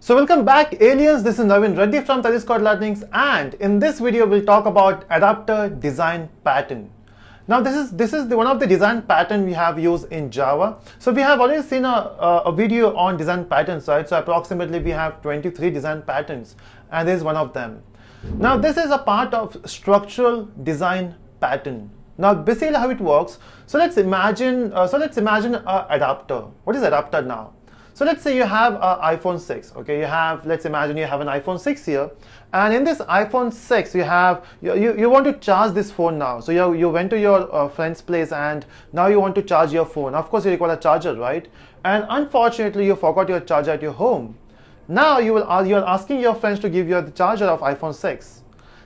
So welcome back aliens, this is Navin Reddy from Telescott Learnings, and in this video we'll talk about adapter design pattern. Now this is this is the, one of the design pattern we have used in Java. So we have already seen a, a, a video on design patterns, right? So approximately we have 23 design patterns and this is one of them. Now this is a part of structural design pattern. Now basically how it works. So let's imagine, uh, so let's imagine an adapter. What is adapter now? So let's say you have an iPhone 6, okay? You have, let's imagine you have an iPhone 6 here. And in this iPhone 6, you have, you, you, you want to charge this phone now. So you, you went to your uh, friend's place and now you want to charge your phone. Of course, you require a charger, right? And unfortunately, you forgot your charger at your home. Now you, will, you are asking your friends to give you the charger of iPhone 6.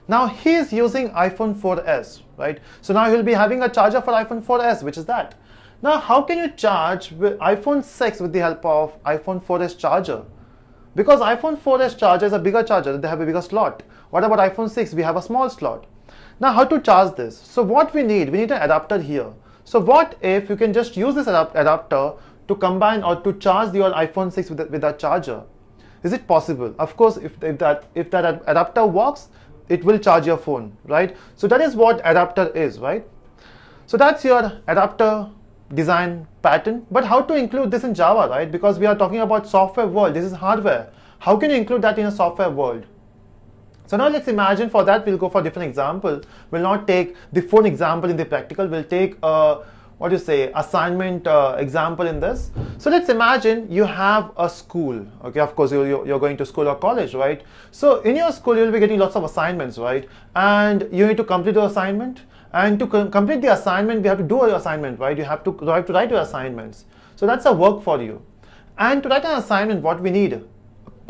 Now he is using iPhone 4S, right? So now he'll be having a charger for iPhone 4S, which is that. Now, how can you charge with iPhone 6 with the help of iPhone 4S charger? Because iPhone 4S charger is a bigger charger, they have a bigger slot. What about iPhone 6? We have a small slot. Now, how to charge this? So what we need, we need an adapter here. So what if you can just use this adapter to combine or to charge your iPhone 6 with, the, with that charger? Is it possible? Of course, if, if, that, if that adapter works, it will charge your phone, right? So that is what adapter is, right? So that's your adapter design pattern but how to include this in java right because we are talking about software world this is hardware how can you include that in a software world so now let's imagine for that we'll go for different example we'll not take the phone example in the practical we'll take a uh, what do you say assignment uh, example in this so let's imagine you have a school okay of course you're, you're going to school or college right so in your school you'll be getting lots of assignments right and you need to complete the assignment and to com complete the assignment we have to do your assignment right you have to you have to write your assignments so that's a work for you and to write an assignment what we need a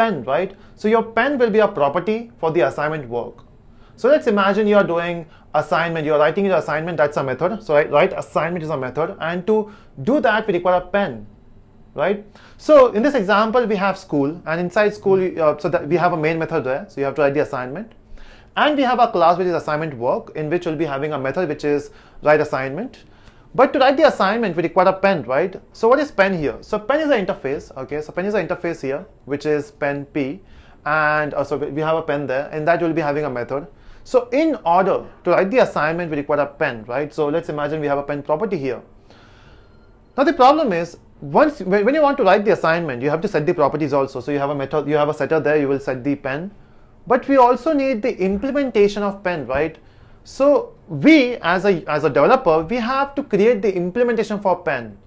pen right so your pen will be a property for the assignment work so let's imagine you are doing assignment, you are writing your assignment, that's a method. So write, write assignment is a method and to do that we require a pen, right? So in this example we have school and inside school, uh, so that we have a main method there, so you have to write the assignment. And we have a class which is assignment work in which we'll be having a method which is write assignment. But to write the assignment, we require a pen, right? So what is pen here? So pen is the interface, okay? So pen is the interface here, which is pen P. And uh, so we have a pen there, and that will be having a method. So in order to write the assignment, we require a pen, right? So let's imagine we have a pen property here. Now the problem is, once when you want to write the assignment, you have to set the properties also. So you have a method, you have a setter there, you will set the pen. But we also need the implementation of pen, right? So we, as a, as a developer, we have to create the implementation for pen.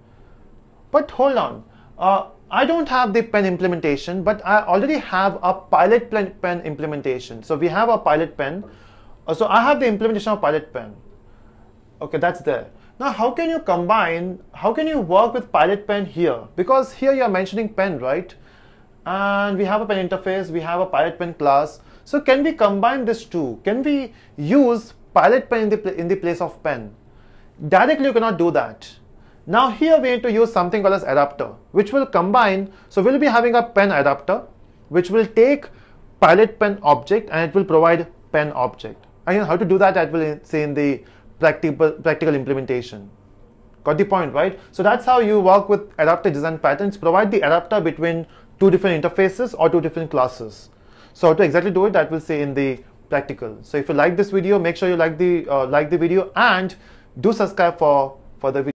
But hold on, uh, I don't have the pen implementation, but I already have a pilot pen implementation. So we have a pilot pen. Uh, so I have the implementation of pilot pen. Okay, that's there. Now, how can you combine, how can you work with pilot pen here? Because here you're mentioning pen, right? And we have a pen interface, we have a pilot pen class. So can we combine this two? Can we use pilot pen in the, in the place of pen? Directly, you cannot do that now here we need to use something called as adapter, which will combine. So we'll be having a pen adapter, which will take pilot pen object and it will provide pen object. Again, how to do that, I will say in the practical, practical implementation. Got the point, right? So that's how you work with adapter design patterns, provide the adapter between two different interfaces or two different classes. So to exactly do it, that will say in the practical. So if you like this video, make sure you like the uh, like the video and do subscribe for the video.